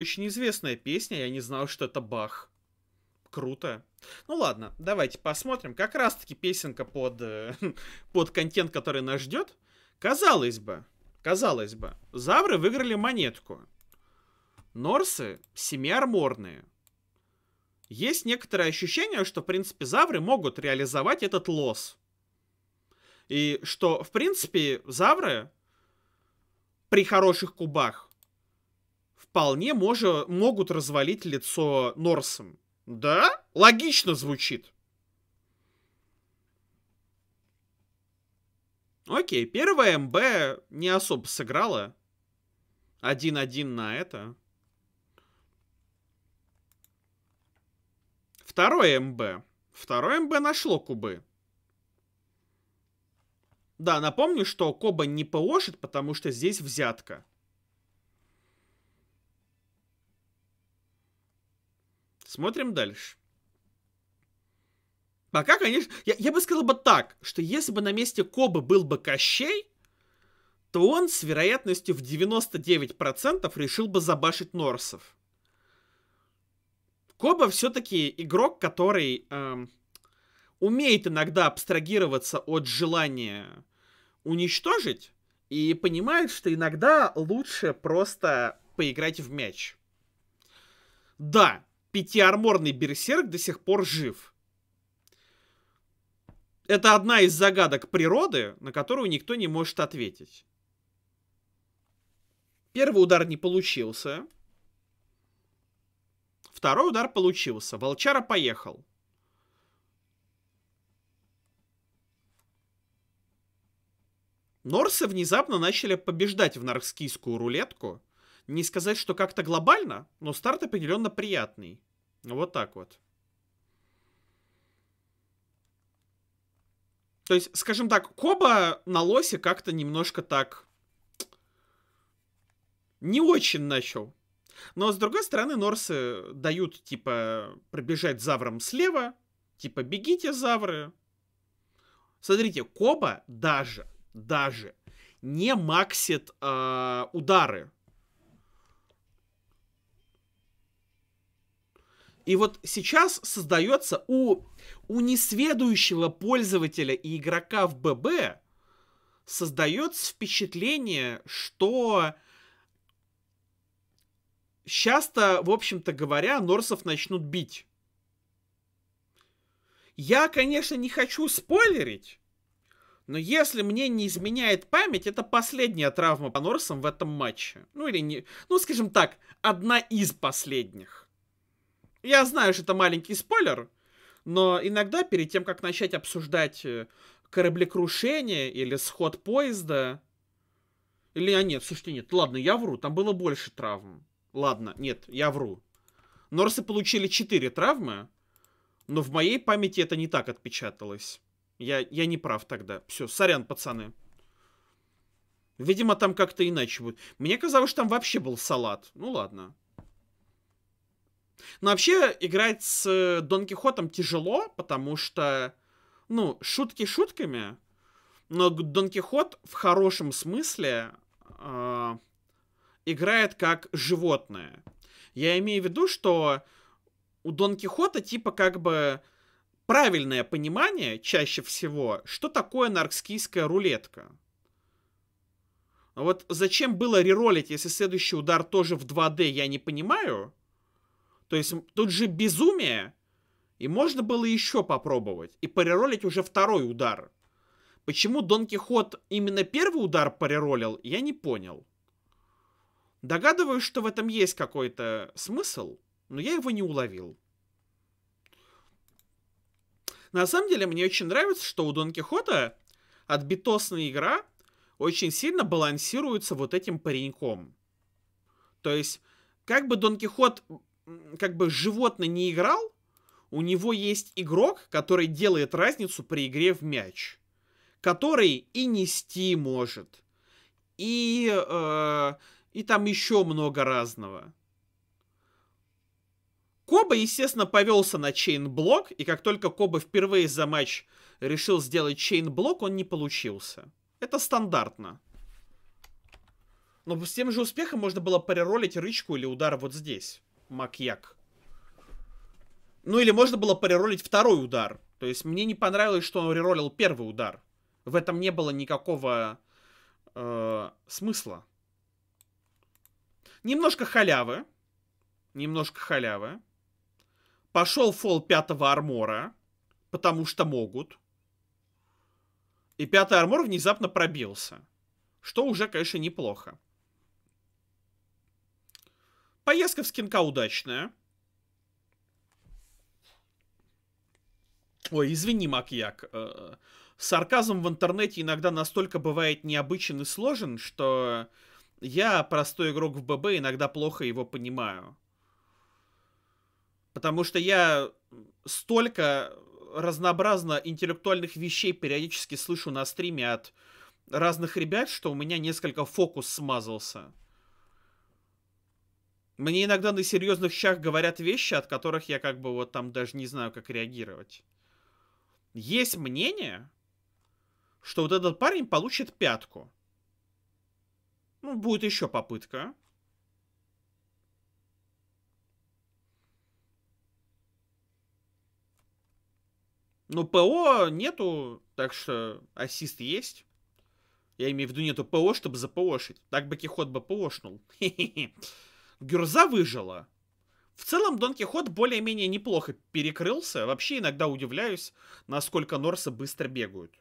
Очень известная песня, я не знал, что это Бах. Круто. Ну ладно, давайте посмотрим. Как раз таки песенка под, э, под контент, который нас ждет. Казалось бы, казалось бы, Завры выиграли монетку. Норсы семиарморные. Есть некоторое ощущение, что, в принципе, Завры могут реализовать этот лосс. И что, в принципе, Завры при хороших кубах вполне може, могут развалить лицо Норсом. Да? Логично звучит. Окей, первая МБ не особо сыграла. 1-1 на это. Второе МБ. Второе МБ нашло кубы. Да, напомню, что Коба не ПОшит, потому что здесь взятка. Смотрим дальше. Пока, конечно, я, я бы сказал бы так, что если бы на месте Коба был бы Кощей, то он с вероятностью в 99% решил бы забашить Норсов. Коба все-таки игрок, который эм, умеет иногда абстрагироваться от желания уничтожить и понимает, что иногда лучше просто поиграть в мяч. Да, пятиарморный берсерк до сих пор жив. Это одна из загадок природы, на которую никто не может ответить. Первый удар не получился. Второй удар получился. Волчара поехал. Норсы внезапно начали побеждать в наркскийскую рулетку. Не сказать, что как-то глобально, но старт определенно приятный. Ну, вот так вот. То есть, скажем так, Коба на лосе как-то немножко так... Не очень начал. Но, с другой стороны, норсы дают, типа, пробежать завром слева. Типа, бегите, завры. Смотрите, Коба даже, даже не максит э, удары. И вот сейчас создается у, у несведущего пользователя и игрока в ББ создается впечатление, что часто, в общем-то говоря, норсов начнут бить. Я, конечно, не хочу спойлерить, но если мне не изменяет память, это последняя травма по норсам в этом матче. Ну или не... Ну, скажем так, одна из последних. Я знаю, что это маленький спойлер, но иногда перед тем, как начать обсуждать э, кораблекрушение или сход поезда... Или, а нет, слушайте, нет, ладно, я вру, там было больше травм. Ладно, нет, я вру. Норсы получили 4 травмы, но в моей памяти это не так отпечаталось. Я, я не прав тогда. Все, сорян, пацаны. Видимо, там как-то иначе будет. Мне казалось, что там вообще был салат. Ну ладно. Но вообще играть с э, Дон Кихотом тяжело, потому что, ну, шутки шутками, но Дон Кихот в хорошем смысле э, играет как животное. Я имею в виду, что у Дон Кихота типа как бы правильное понимание чаще всего, что такое наркскийская рулетка. Вот зачем было реролить, если следующий удар тоже в 2D, я не понимаю. То есть тут же безумие, и можно было еще попробовать, и париролить уже второй удар. Почему Дон Кихот именно первый удар париролил, я не понял. Догадываюсь, что в этом есть какой-то смысл, но я его не уловил. На самом деле, мне очень нравится, что у Дон Кихота отбитосная игра очень сильно балансируется вот этим пареньком. То есть, как бы Дон Кихот как бы животное не играл, у него есть игрок, который делает разницу при игре в мяч, который и нести может, и, э, и там еще много разного. Коба, естественно, повелся на блок, и как только Коба впервые за матч решил сделать блок, он не получился. Это стандартно. Но с тем же успехом можно было переролить рычку или удар вот здесь. Макьяк. Ну или можно было преролить второй удар. То есть мне не понравилось, что он реролил первый удар. В этом не было никакого э, смысла. Немножко халявы. Немножко халявы. Пошел фол пятого армора. Потому что могут. И пятый армор внезапно пробился. Что уже, конечно, неплохо. Поездка в скинка удачная. Ой, извини, Макьяк. Э, сарказм в интернете иногда настолько бывает необычен и сложен, что я, простой игрок в ББ, иногда плохо его понимаю. Потому что я столько разнообразно интеллектуальных вещей периодически слышу на стриме от разных ребят, что у меня несколько фокус смазался. Мне иногда на серьезных щах говорят вещи, от которых я как бы вот там даже не знаю, как реагировать. Есть мнение, что вот этот парень получит пятку. Ну, будет еще попытка. Ну, ПО нету, так что ассист есть. Я имею в виду нету ПО, чтобы запошить. Так бы Кихот бы ПОшнул. Хе-хе-хе. Гюрза выжила. В целом Дон Кихот более-менее неплохо перекрылся. Вообще иногда удивляюсь, насколько Норсы быстро бегают.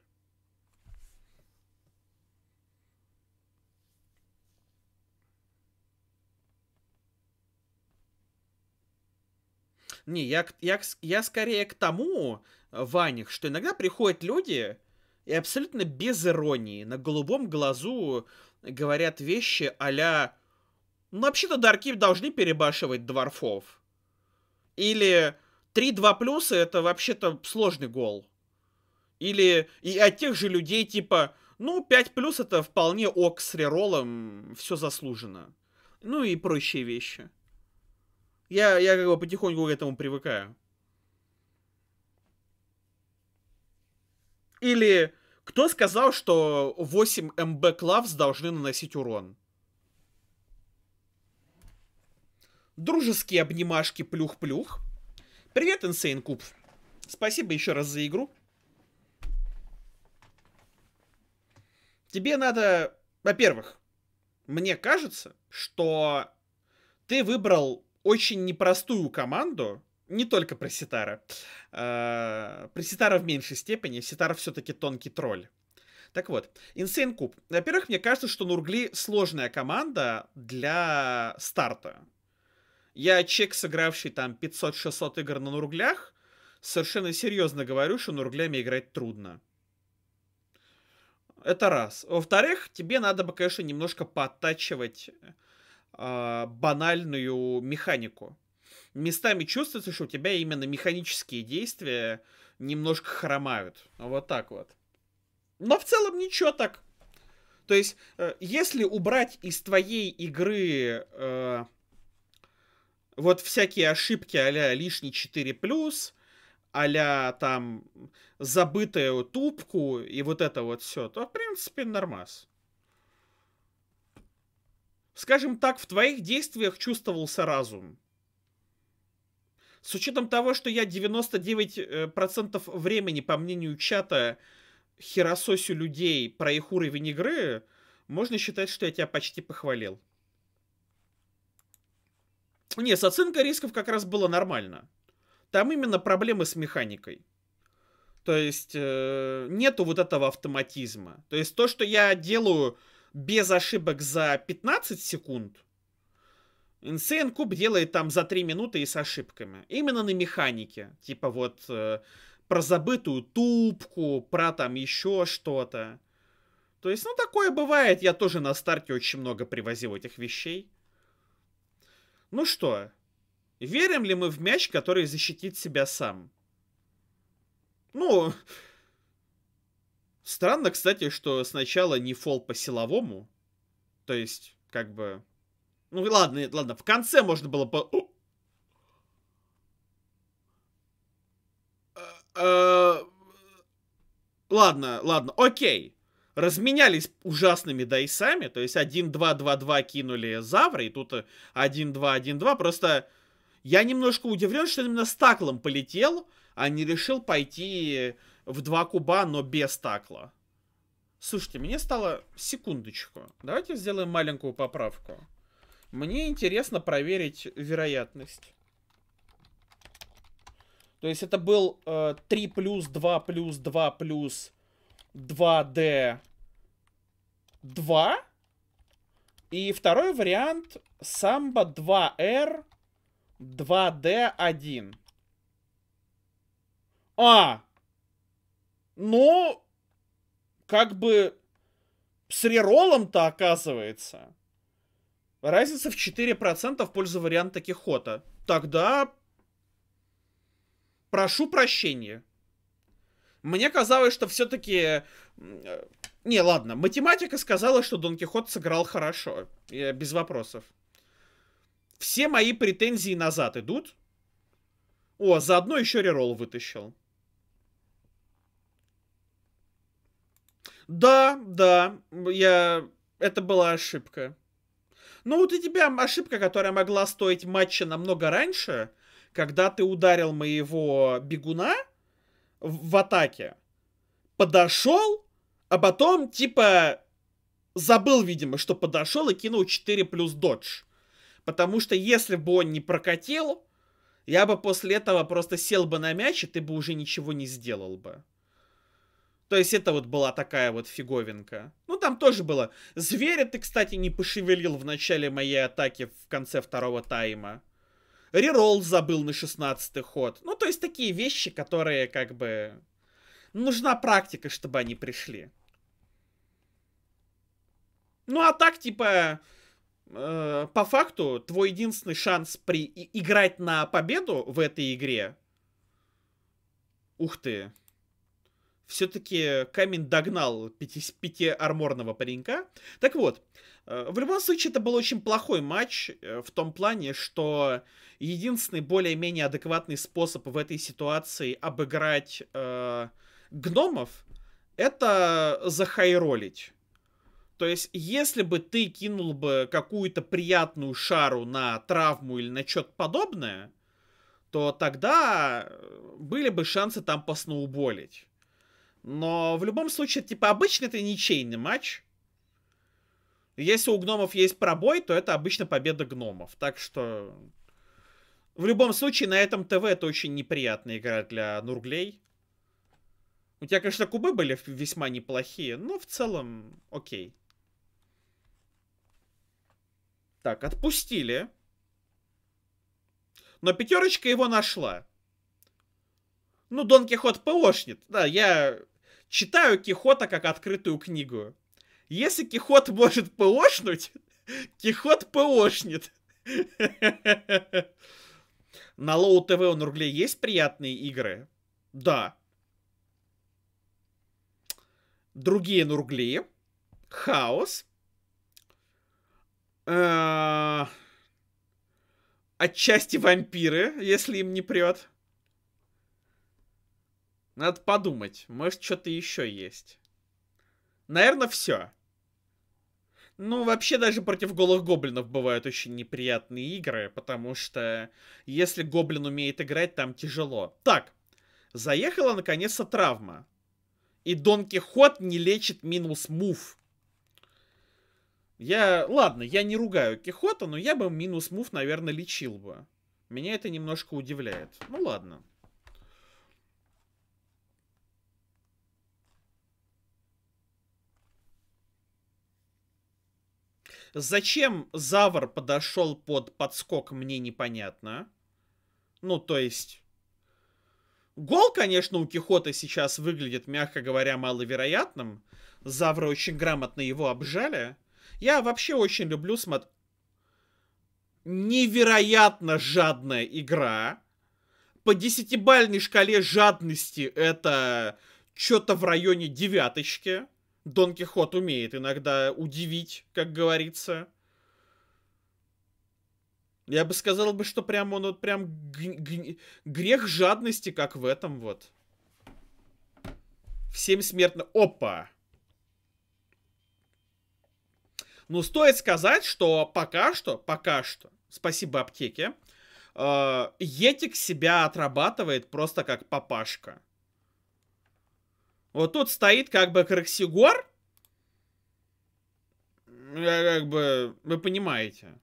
Не, я, я, я скорее к тому, Ваник, что иногда приходят люди и абсолютно без иронии, на голубом глазу говорят вещи а ну, вообще-то дарки должны перебашивать дворфов. Или 3-2 плюса это вообще-то сложный гол. Или и от тех же людей типа, ну, 5 плюс это вполне ок с реролом, все заслужено. Ну и прочие вещи. Я, я как бы потихоньку к этому привыкаю. Или кто сказал, что 8 МБ клавс должны наносить урон? дружеские обнимашки плюх-плюх. Привет, Insane Куб. Спасибо еще раз за игру. Тебе надо, во-первых, мне кажется, что ты выбрал очень непростую команду, не только про Ситара. Э, про Ситара в меньшей степени, Ситар все-таки тонкий тролль. Так вот, Insane Куб. Во-первых, мне кажется, что Нургли сложная команда для старта. Я чек, сыгравший там 500-600 игр на Нурглях, совершенно серьезно говорю, что Нурглями играть трудно. Это раз. Во-вторых, тебе надо бы, конечно, немножко подтачивать э, банальную механику. Местами чувствуется, что у тебя именно механические действия немножко хромают. Вот так вот. Но в целом ничего так. То есть, э, если убрать из твоей игры э, вот всякие ошибки а-ля лишний 4+, а там забытую тупку и вот это вот все, то в принципе нормас. Скажем так, в твоих действиях чувствовался разум. С учетом того, что я 99% э, времени, по мнению чата, херососю людей про их уровень игры, можно считать, что я тебя почти похвалил. Не, с оценкой рисков как раз было нормально. Там именно проблемы с механикой. То есть э, нету вот этого автоматизма. То есть то, что я делаю без ошибок за 15 секунд, Insane Куб делает там за 3 минуты и с ошибками. Именно на механике. Типа вот э, про забытую тупку, про там еще что-то. То есть, ну, такое бывает. Я тоже на старте очень много привозил этих вещей. Ну что, верим ли мы в мяч, который защитит себя сам? Ну, странно, кстати, что сначала не фол по силовому. То есть, как бы... Ну ладно, ладно, в конце можно было по... Э, э, ладно, ладно, окей разменялись ужасными дайсами, то есть 1-2-2-2 кинули Завры и тут 1-2-1-2, э, просто я немножко удивлен, что именно с таклом полетел, а не решил пойти в два куба, но без такла. Слушайте, мне стало... Секундочку. Давайте сделаем маленькую поправку. Мне интересно проверить вероятность. То есть это был э, 3 плюс 2 плюс 2 плюс 2D 2. И второй вариант Самбо 2R 2D1. А! Ну, как бы с реролом-то оказывается. Разница в 4% в пользу варианта Кихота. Тогда прошу прощения. Мне казалось, что все-таки... Не, ладно, математика сказала, что Дон Кихот сыграл хорошо, без вопросов. Все мои претензии назад идут. О, а заодно еще реролл вытащил. Да, да, я... Это была ошибка. Ну вот и тебя ошибка, которая могла стоить матча намного раньше, когда ты ударил моего бегуна, в, в атаке. Подошел, а потом, типа, забыл, видимо, что подошел и кинул 4 плюс додж. Потому что если бы он не прокатил, я бы после этого просто сел бы на мяч, и ты бы уже ничего не сделал бы. То есть это вот была такая вот фиговинка. Ну, там тоже было. Зверя ты, кстати, не пошевелил в начале моей атаки в конце второго тайма. Реролл забыл на 16 ход. Ну, то есть такие вещи, которые как бы... Нужна практика, чтобы они пришли. Ну, а так, типа, э, по факту, твой единственный шанс при играть на победу в этой игре... Ух ты. Все-таки камень догнал пяти, пятиарморного паренька. Так вот, Э, в любом случае, это был очень плохой матч э, в том плане, что единственный более-менее адекватный способ в этой ситуации обыграть э, гномов — это захайролить. То есть, если бы ты кинул бы какую-то приятную шару на травму или на что-то подобное, то тогда э, были бы шансы там посноуболить. Но в любом случае, типа, обычно это ничейный матч — если у гномов есть пробой, то это обычно победа гномов. Так что... В любом случае, на этом ТВ это очень неприятная игра для нурглей. У тебя, конечно, кубы были весьма неплохие, но в целом окей. Так, отпустили. Но пятерочка его нашла. Ну, Дон Кихот ПОшнит. Да, я читаю Кихота как открытую книгу. Если Кихот может ПОшнуть, Кихот ПОшнет. На Лоу ТВ у Нургле есть приятные игры? Да. Другие Нургли. Хаос. Э, отчасти вампиры, если им не прет. Надо подумать. Может, что-то еще есть. Наверное, все. Ну, вообще даже против голых гоблинов бывают очень неприятные игры, потому что если гоблин умеет играть, там тяжело. Так, заехала наконец-то травма. И Дон Кихот не лечит минус мув. Я, ладно, я не ругаю Кихота, но я бы минус мув, наверное, лечил бы. Меня это немножко удивляет. Ну ладно. Зачем Завр подошел под подскок, мне непонятно. Ну, то есть... Гол, конечно, у Кихота сейчас выглядит, мягко говоря, маловероятным. Завры очень грамотно его обжали. Я вообще очень люблю смотреть... Невероятно жадная игра. По десятибальной шкале жадности это что-то в районе девяточки. Дон Кихот умеет иногда удивить, как говорится. Я бы сказал бы, что прям он вот прям грех жадности, как в этом вот. Всем смертно. Опа! Ну, стоит сказать, что пока что, пока что, спасибо аптеке, э, Етик себя отрабатывает просто как папашка. Вот тут стоит как бы Краксигор. Как бы, вы понимаете.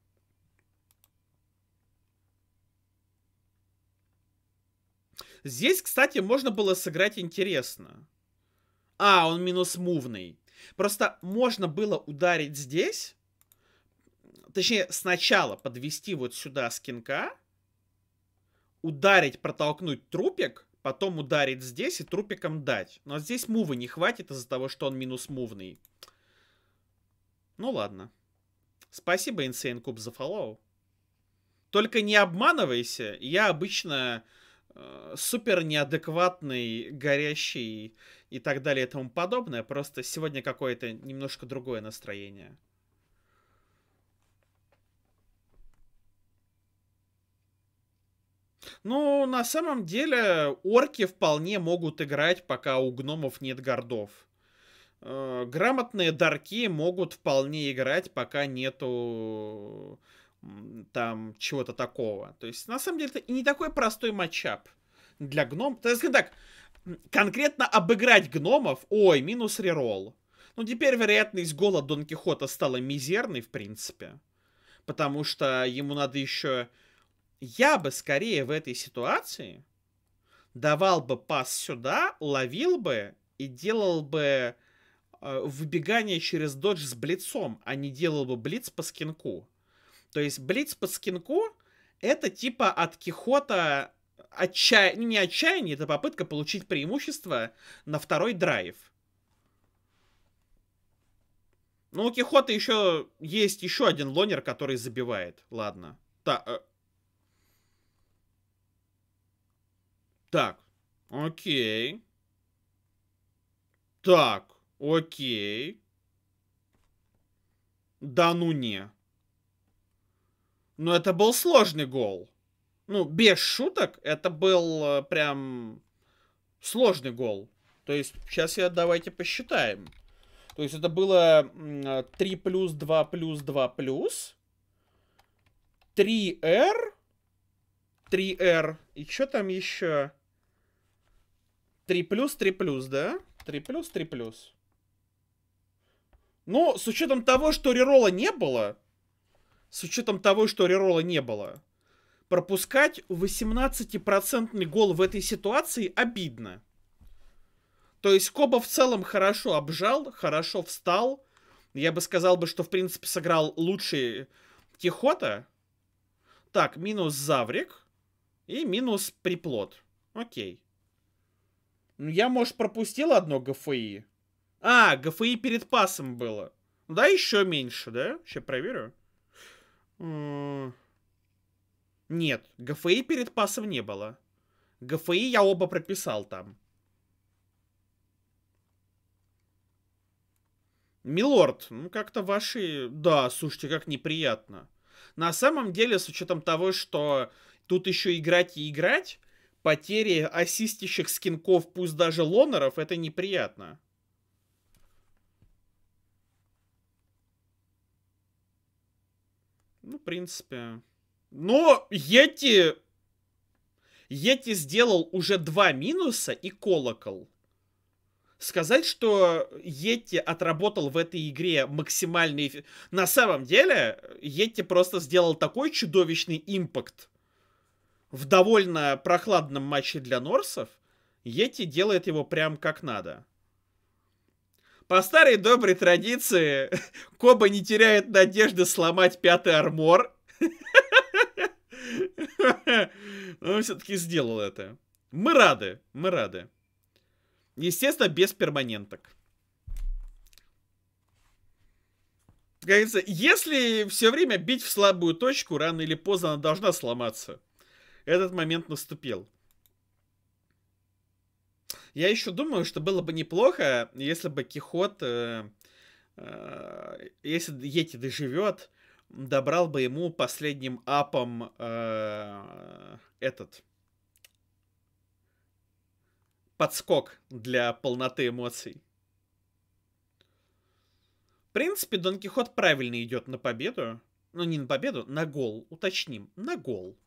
Здесь, кстати, можно было сыграть интересно. А, он минус мувный. Просто можно было ударить здесь. Точнее, сначала подвести вот сюда скинка. Ударить, протолкнуть трупик. Потом ударить здесь и трупиком дать. Но здесь мувы не хватит из-за того, что он минус мувный. Ну ладно. Спасибо, Insane Куб, за фоллоу. Только не обманывайся. Я обычно э, супер неадекватный, горящий и так далее и тому подобное. Просто сегодня какое-то немножко другое настроение. Ну, на самом деле, орки вполне могут играть, пока у гномов нет гордов. Э, грамотные дарки могут вполне играть, пока нету там чего-то такого. То есть, на самом деле, это и не такой простой матчап для гном. То есть, так, конкретно обыграть гномов, ой, минус реролл. Ну, теперь вероятность гола Дон Кихота стала мизерной, в принципе. Потому что ему надо еще я бы скорее в этой ситуации давал бы пас сюда, ловил бы и делал бы э, выбегание через додж с блицом, а не делал бы блиц по скинку. То есть блиц по скинку это типа от Кихота отча... Ну, не отчаяние, это попытка получить преимущество на второй драйв. Ну, у Кихота еще есть еще один лонер, который забивает. Ладно. Та, э, Так, окей. Так, окей. Да ну не. Но ну, это был сложный гол. Ну, без шуток, это был э, прям сложный гол. То есть, сейчас я давайте посчитаем. То есть, это было 3 э, плюс 2 плюс 2 плюс 3R 3R и что там еще? 3 плюс, 3 плюс, да? 3 плюс, 3 плюс. Но ну, с учетом того, что рерола не было, с учетом того, что рерола не было, пропускать 18% гол в этой ситуации обидно. То есть Коба в целом хорошо обжал, хорошо встал. Я бы сказал бы, что в принципе сыграл лучше Тихота. Так, минус Заврик и минус Приплод. Окей. Ну, я, может, пропустил одно ГФИ. А, ГФИ перед пасом было. Ну, да, еще меньше, да? Сейчас проверю. Нет, ГФИ перед пасом не было. ГФИ я оба прописал там. Милорд, ну как-то ваши... Да, слушайте, как неприятно. На самом деле, с учетом того, что тут еще играть и играть, потери ассистящих скинков, пусть даже лонеров, это неприятно. Ну, в принципе. Но Йети... Йети сделал уже два минуса и колокол. Сказать, что Йети отработал в этой игре максимальный... На самом деле, Йети просто сделал такой чудовищный импакт в довольно прохладном матче для норсов Йети делает его прям как надо. По старой доброй традиции, Коба не теряет надежды сломать пятый армор. Но он все-таки сделал это. Мы рады, мы рады. Естественно, без перманенток. говорится, если все время бить в слабую точку, рано или поздно она должна сломаться этот момент наступил. Я еще думаю, что было бы неплохо, если бы Кихот, э, э, если Йети доживет, добрал бы ему последним апом э, этот подскок для полноты эмоций. В принципе, Дон Кихот правильно идет на победу. Ну, не на победу, на гол, уточним, на гол.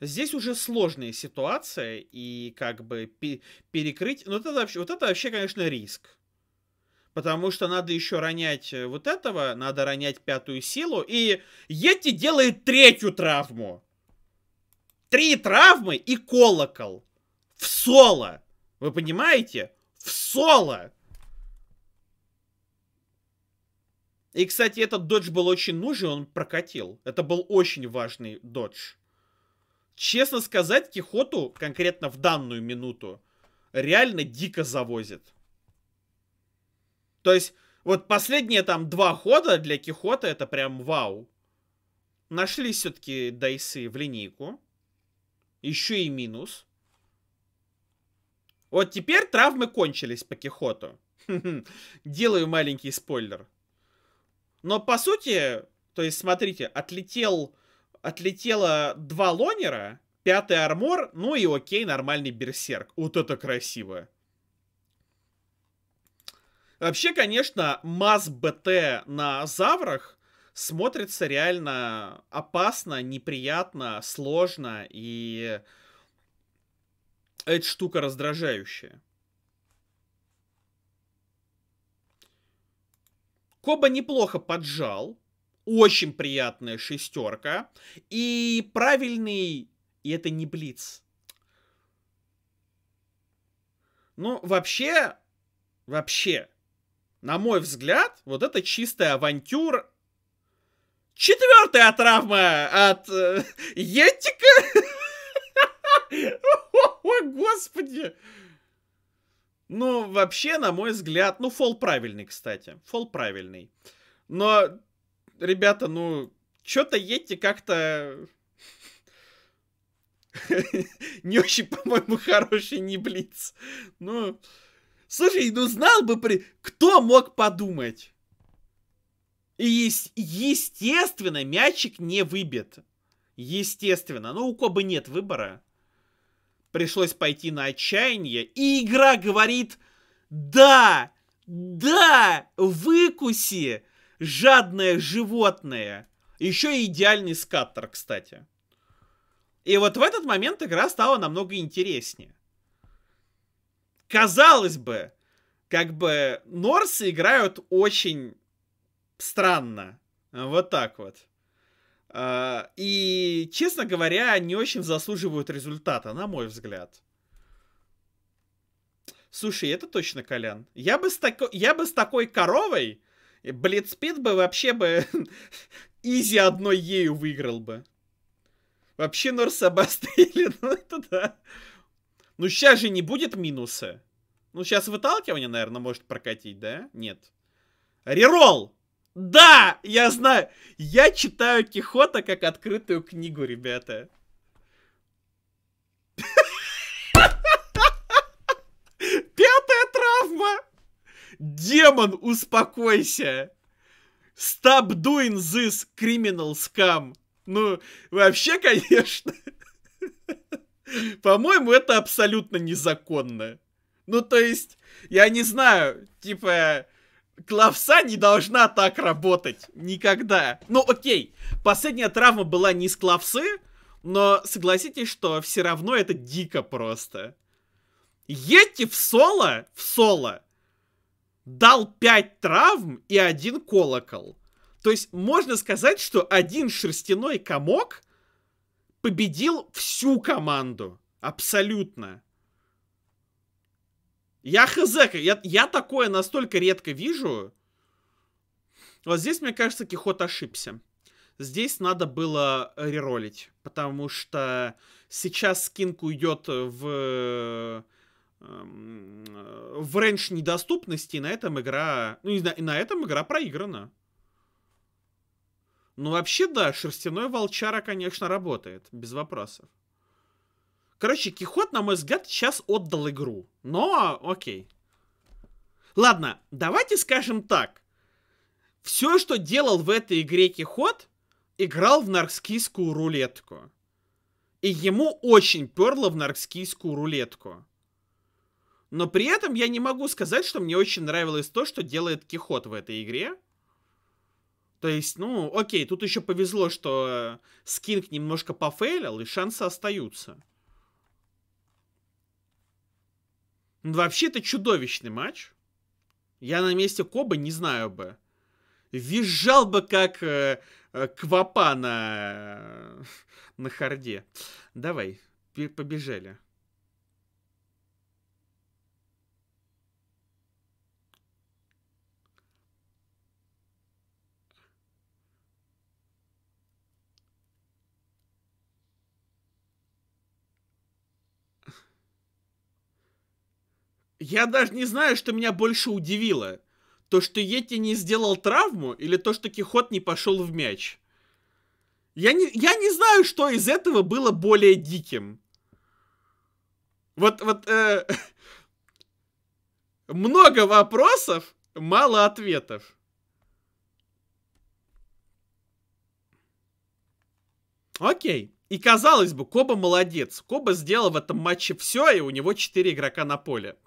Здесь уже сложная ситуация, и как бы перекрыть... Ну, вот это вообще, вот это вообще, конечно, риск. Потому что надо еще ронять э, вот этого, надо ронять пятую силу. И Йети делает третью травму. Три травмы и колокол. В соло. Вы понимаете? В соло. И, кстати, этот додж был очень нужен, он прокатил. Это был очень важный додж честно сказать, Кихоту конкретно в данную минуту реально дико завозит. То есть, вот последние там два хода для Кихота это прям вау. Нашли все-таки дайсы в линейку. Еще и минус. Вот теперь травмы кончились по Кихоту. Делаю маленький спойлер. Но по сути, то есть смотрите, отлетел Отлетело два лонера, пятый армор, ну и окей, нормальный берсерк. Вот это красиво. Вообще, конечно, маз БТ на заврах смотрится реально опасно, неприятно, сложно и эта штука раздражающая. Коба неплохо поджал очень приятная шестерка. И правильный... И это не Блиц. Ну, вообще... Вообще... На мой взгляд, вот это чистая авантюра Четвертая травма от э, Етика. О, господи. Ну, вообще, на мой взгляд, ну, фол правильный, кстати. Фол правильный. Но ребята, ну, что-то едьте как-то... Не очень, по-моему, хороший не блиц. Ну, слушай, ну знал бы при... Кто мог подумать? И естественно, мячик не выбит. Естественно. Ну, у Кобы нет выбора. Пришлось пойти на отчаяние. И игра говорит, да, да, выкуси жадное животное. Еще и идеальный скаттер, кстати. И вот в этот момент игра стала намного интереснее. Казалось бы, как бы Норсы играют очень странно. Вот так вот. А, и, честно говоря, не очень заслуживают результата, на мой взгляд. Слушай, это точно Колян. Я бы с, тако... я бы с такой коровой Блицпит бы вообще бы изи одной ею выиграл бы. Вообще Норсабаста Ну, это да. Ну, сейчас же не будет минуса. Ну, сейчас выталкивание, наверное, может прокатить, да? Нет. Рерол! Да, я знаю. Я читаю Кихота как открытую книгу, ребята. Демон, успокойся! Stop doing this criminal scam. Ну, вообще, конечно. По-моему, это абсолютно незаконно. Ну, то есть, я не знаю, типа, Клавса не должна так работать. Никогда. Ну, окей, последняя травма была не из Клавсы, но согласитесь, что все равно это дико просто. Едьте в соло, в соло, дал 5 травм и один колокол. То есть можно сказать, что один шерстяной комок победил всю команду. Абсолютно. Я хз, я, я такое настолько редко вижу. Вот здесь, мне кажется, Кихот ошибся. Здесь надо было реролить, потому что сейчас скинку идет в Эм, в рейндж недоступности на этом игра... Ну, не знаю, на этом игра проиграна. Ну, вообще, да, шерстяной волчара, конечно, работает, без вопросов. Короче, Кихот, на мой взгляд, сейчас отдал игру. Но, окей. Ладно, давайте скажем так. Все, что делал в этой игре Кихот, играл в наркскийскую рулетку. И ему очень перло в наркскийскую рулетку. Но при этом я не могу сказать, что мне очень нравилось то, что делает Кихот в этой игре. То есть, ну, окей, тут еще повезло, что э, Скинг немножко пофейлил, и шансы остаются. Ну, Вообще, это чудовищный матч. Я на месте Коба не знаю бы. Визжал бы, как э, э Квапа на, э, на харде. Давай, побежали. Я даже не знаю, что меня больше удивило. То, что Йети не сделал травму, или то, что Кихот не пошел в мяч. Я не, я не знаю, что из этого было более диким. Вот, вот, э, много вопросов, мало ответов. Окей. И казалось бы, Коба молодец. Коба сделал в этом матче все, и у него 4 игрока на поле.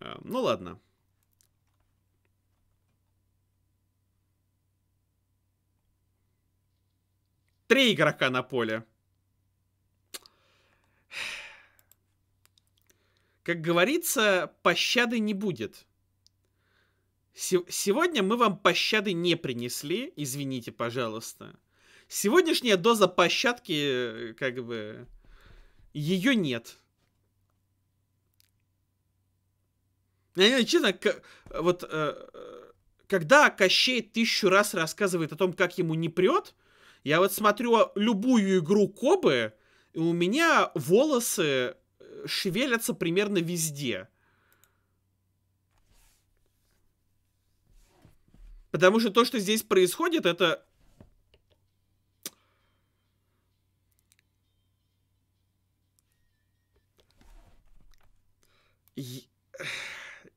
Э, ну ладно. Три игрока на поле. Как говорится, пощады не будет. Сегодня мы вам пощады не принесли, извините, пожалуйста. Сегодняшняя доза пощадки, э, как бы, ее нет. Я, честно, вот э, когда Кощей тысячу раз рассказывает о том, как ему не прет, я вот смотрю любую игру Кобы, и у меня волосы э, шевелятся примерно везде. Потому что то, что здесь происходит, это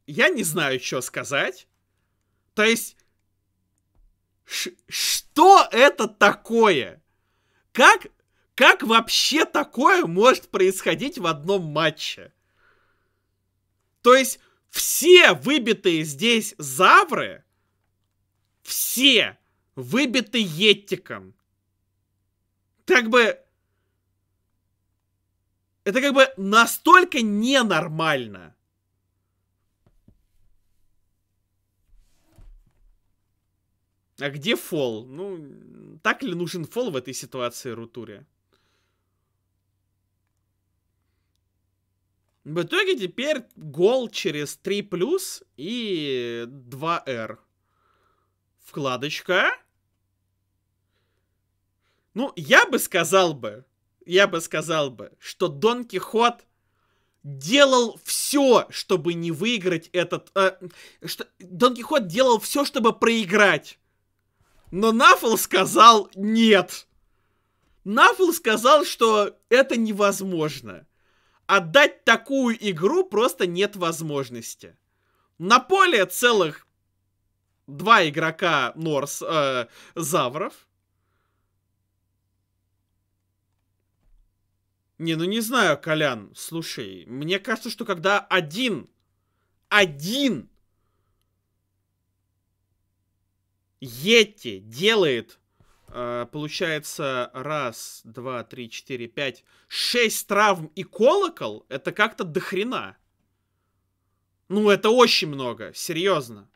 я не знаю, что сказать. То есть, что это такое? Как, как вообще такое может происходить в одном матче? То есть, все выбитые здесь завры, все выбиты еттиком. Так бы... Это как бы настолько ненормально. А где фол? Ну, так ли нужен фол в этой ситуации Рутуре? В итоге теперь гол через 3 плюс и 2R. Вкладочка. Ну, я бы сказал бы, я бы сказал бы, что Дон Кихот делал все, чтобы не выиграть этот... Э, что Дон Кихот делал все, чтобы проиграть но Нафл сказал нет. Нафл сказал, что это невозможно. Отдать такую игру просто нет возможности. На поле целых два игрока Норс, э, Завров. Не, ну не знаю, Колян, слушай, мне кажется, что когда один, один Йети делает, э, получается, раз, два, три, четыре, пять, шесть травм и колокол, это как-то дохрена. Ну, это очень много, серьезно.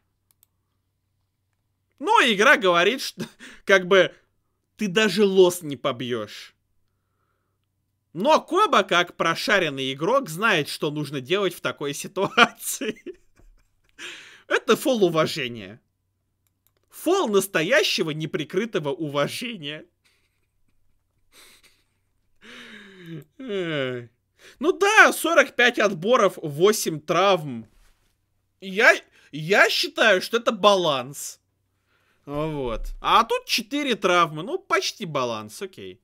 Но игра говорит, что как бы ты даже лос не побьешь. Но Коба, как прошаренный игрок, знает, что нужно делать в такой ситуации. Это фол уважения. Фол настоящего неприкрытого уважения. Ну да, 45 отборов, 8 травм. Я, я считаю, что это баланс. Вот. А тут 4 травмы. Ну, почти баланс, окей.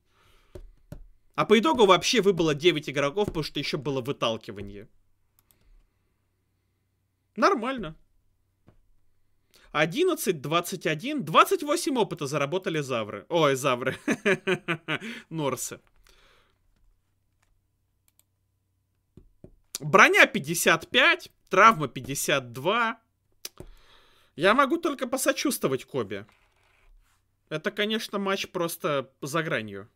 А по итогу вообще выбыло 9 игроков, потому что еще было выталкивание. Нормально. 11, 21, 28 опыта заработали завры. Ой, завры. Норсы. Броня 55, травма 52. Я могу только посочувствовать Коби. Это, конечно, матч просто за гранью.